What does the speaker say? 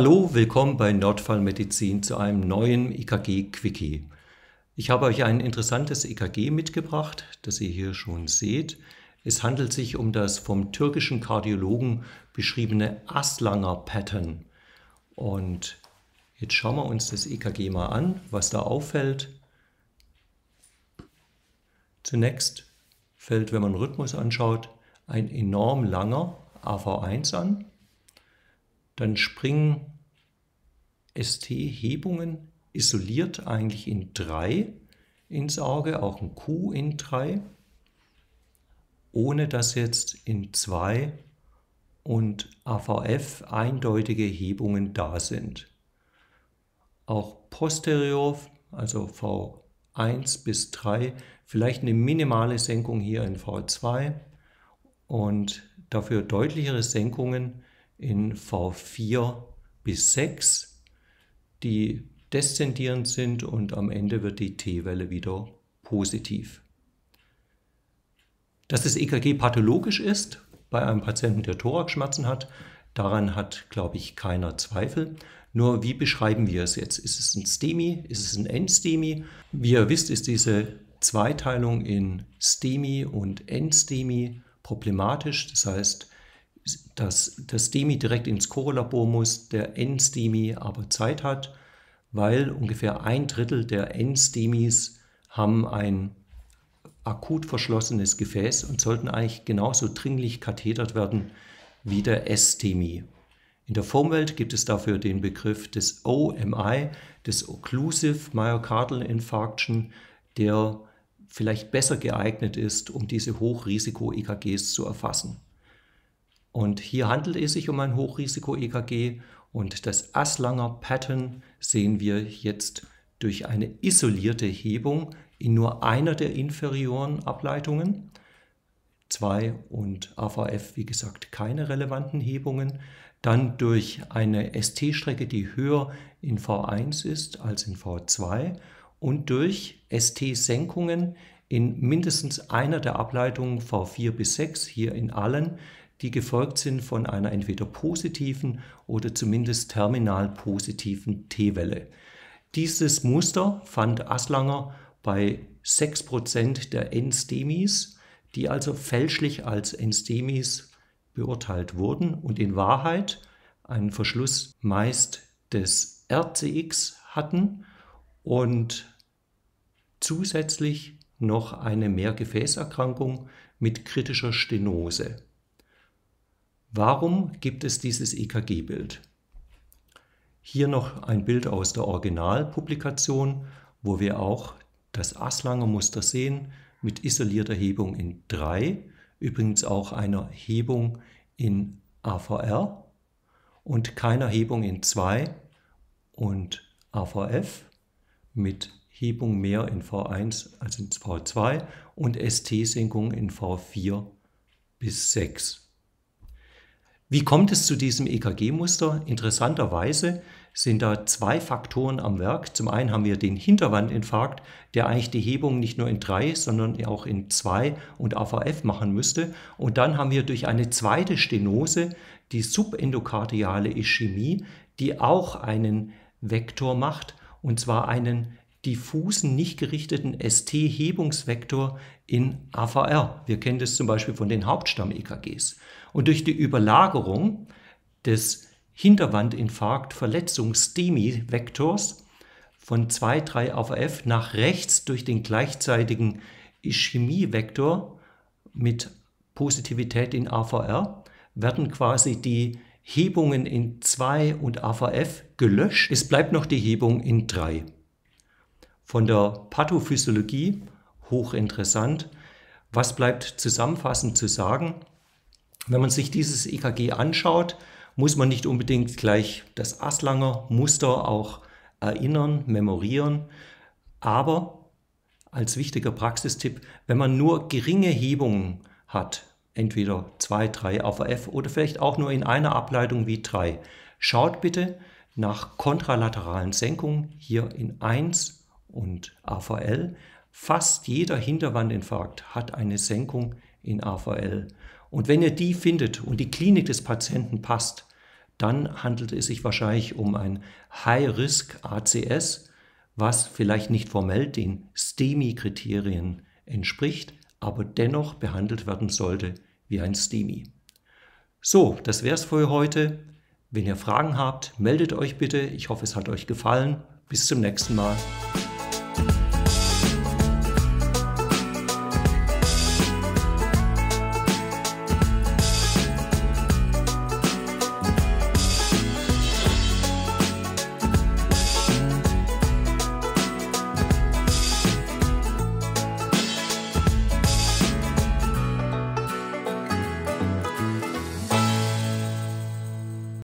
Hallo, willkommen bei Nordfallmedizin zu einem neuen EKG-Quickie. Ich habe euch ein interessantes EKG mitgebracht, das ihr hier schon seht. Es handelt sich um das vom türkischen Kardiologen beschriebene Aslanger-Pattern. Und jetzt schauen wir uns das EKG mal an, was da auffällt. Zunächst fällt, wenn man Rhythmus anschaut, ein enorm langer AV1 an dann springen ST-Hebungen isoliert eigentlich in 3 ins Auge, auch ein Q in 3, ohne dass jetzt in 2 und AVF eindeutige Hebungen da sind. Auch posterior, also V1 bis 3, vielleicht eine minimale Senkung hier in V2 und dafür deutlichere Senkungen in V4 bis 6, die deszendierend sind und am Ende wird die T-Welle wieder positiv. Dass das EKG pathologisch ist bei einem Patienten, der Thoraxschmerzen hat, daran hat, glaube ich, keiner Zweifel. Nur wie beschreiben wir es jetzt? Ist es ein STEMI? Ist es ein NSTEMI? Wie ihr wisst, ist diese Zweiteilung in STEMI und NSTEMI problematisch. Das heißt, dass das STEMI direkt ins Core-Labor muss, der N-STEMI aber Zeit hat, weil ungefähr ein Drittel der N-STEMIs haben ein akut verschlossenes Gefäß und sollten eigentlich genauso dringlich kathetert werden wie der S-STEMI. In der Formwelt gibt es dafür den Begriff des OMI, des Occlusive Myocardial Infarction, der vielleicht besser geeignet ist, um diese Hochrisiko-EKGs zu erfassen. Und hier handelt es sich um ein Hochrisiko-EKG und das Aslanger Pattern sehen wir jetzt durch eine isolierte Hebung in nur einer der inferioren Ableitungen. 2 und AVF, wie gesagt, keine relevanten Hebungen. Dann durch eine ST-Strecke, die höher in V1 ist als in V2 und durch ST-Senkungen in mindestens einer der Ableitungen V4 bis 6, hier in allen, die gefolgt sind von einer entweder positiven oder zumindest terminal positiven T-Welle. Dieses Muster fand Aslanger bei 6% der Enstemis, die also fälschlich als Enstemis beurteilt wurden und in Wahrheit einen Verschluss meist des RCX hatten und zusätzlich noch eine Mehrgefäßerkrankung mit kritischer Stenose. Warum gibt es dieses EKG-Bild? Hier noch ein Bild aus der Originalpublikation, wo wir auch das Aslanger Muster sehen mit isolierter Hebung in 3, übrigens auch einer Hebung in AVR und keiner Hebung in 2 und AVF mit Hebung mehr in V1 als in V2 und ST-Senkung in V4 bis 6. Wie kommt es zu diesem EKG-Muster? Interessanterweise sind da zwei Faktoren am Werk. Zum einen haben wir den Hinterwandinfarkt, der eigentlich die Hebung nicht nur in drei, sondern auch in zwei und AVF machen müsste. Und dann haben wir durch eine zweite Stenose die subendokardiale Ischämie, die auch einen Vektor macht, und zwar einen diffusen, nicht gerichteten ST-Hebungsvektor in AVR. Wir kennen das zum Beispiel von den Hauptstamm-EKGs. Und durch die Überlagerung des Hinterwandinfarkt-Verletzungs-STEMI-Vektors von 2,3 AVF nach rechts durch den gleichzeitigen Ischämie-Vektor mit Positivität in AVR werden quasi die Hebungen in 2 und AVF gelöscht. Es bleibt noch die Hebung in 3 von der Pathophysiologie hochinteressant. Was bleibt zusammenfassend zu sagen? Wenn man sich dieses EKG anschaut, muss man nicht unbedingt gleich das Aslanger Muster auch erinnern, memorieren. Aber als wichtiger Praxistipp, wenn man nur geringe Hebungen hat, entweder 2, 3 AVF oder vielleicht auch nur in einer Ableitung wie 3, schaut bitte nach kontralateralen Senkungen hier in 1 und AVL. Fast jeder Hinterwandinfarkt hat eine Senkung in AVL. Und wenn ihr die findet und die Klinik des Patienten passt, dann handelt es sich wahrscheinlich um ein High-Risk ACS, was vielleicht nicht formell den STEMI-Kriterien entspricht, aber dennoch behandelt werden sollte wie ein STEMI. So, das wär's für heute. Wenn ihr Fragen habt, meldet euch bitte. Ich hoffe, es hat euch gefallen. Bis zum nächsten Mal.